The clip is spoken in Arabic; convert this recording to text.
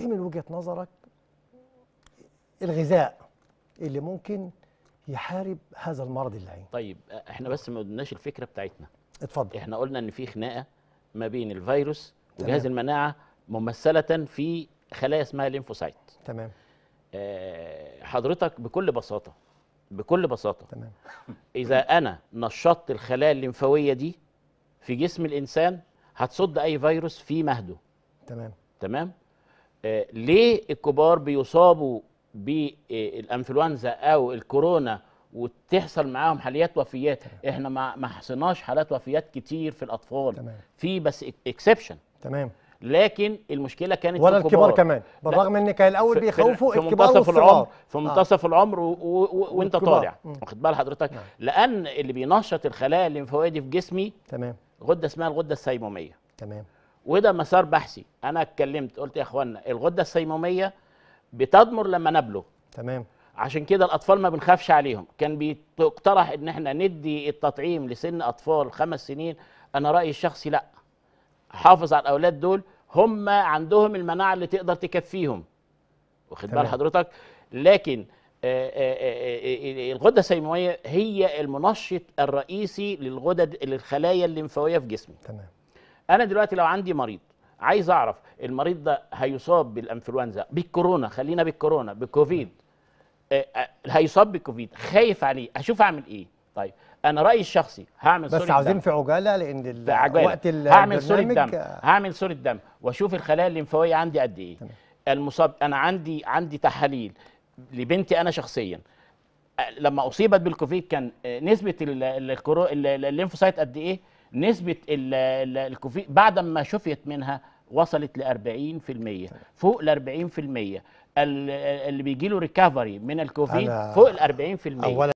ايه من وجهه نظرك الغذاء اللي ممكن يحارب هذا المرض اللعين طيب احنا بس ما قلناش الفكره بتاعتنا اتفضل احنا قلنا ان في خناقه ما بين الفيروس وجهاز المناعه ممثله في خلايا اسمها ليمفوسايت تمام اه حضرتك بكل بساطه بكل بساطه تمام اذا انا نشطت الخلايا الليمفاويه دي في جسم الانسان هتصد اي فيروس في مهده تمام تمام آه، ليه الكبار بيصابوا بالانفلونزا او الكورونا وتحصل معاهم حاليات وفيات احنا ما حصلناش حالات وفيات كتير في الاطفال تمام. في بس اكسبشن e- تمام لكن المشكله كانت ولا في الكبار الكبار كمان بالرغم ان كان الاول بيخوفوا الكبار في منتصف العمر في آه. منتصف آه. العمر و... و... و... وانت طالع واخد بال حضرتك نعم. لان اللي بينشط الخلايا الليمفاويه دي في جسمي تمام غده اسمها الغده السيموميه تمام وده مسار بحثي انا اتكلمت قلت يا اخوانا الغده السيموميه بتضمر لما نبلغ تمام عشان كده الاطفال ما بنخافش عليهم كان بيقترح ان احنا ندي التطعيم لسن اطفال خمس سنين انا رايي الشخصي لا حافظ على الاولاد دول هم عندهم المناعه اللي تقدر تكفيهم واخد بال حضرتك لكن آه، آه، آه، الغده السيموميه هي المنشط الرئيسي للغدد للخلايا الليمفاويه في جسمي تمام انا دلوقتي لو عندي مريض عايز اعرف المريض ده هيصاب بالانفلونزا بالكورونا خلينا بالكورونا بالكوفيد آه، آه، هيصاب بالكوفيد خايف عليه اشوف اعمل ايه طيب انا رايي الشخصي هعمل بس عاوزين في عجاله لان عجالة. وقت هعمل صوره دم هعمل صوره دم واشوف الخلايا الليمفاويه عندي قد ايه المصاب انا عندي عندي تحاليل لبنتي انا شخصيا آه، لما اصيبت بالكوفيد كان نسبه الليمفوسايت قد ايه نسبة الكوفي بعد ما شفيت منها وصلت ل 40% فوق ال 40% اللي بيجي له ريكفري من الكوفيد فوق ال 40%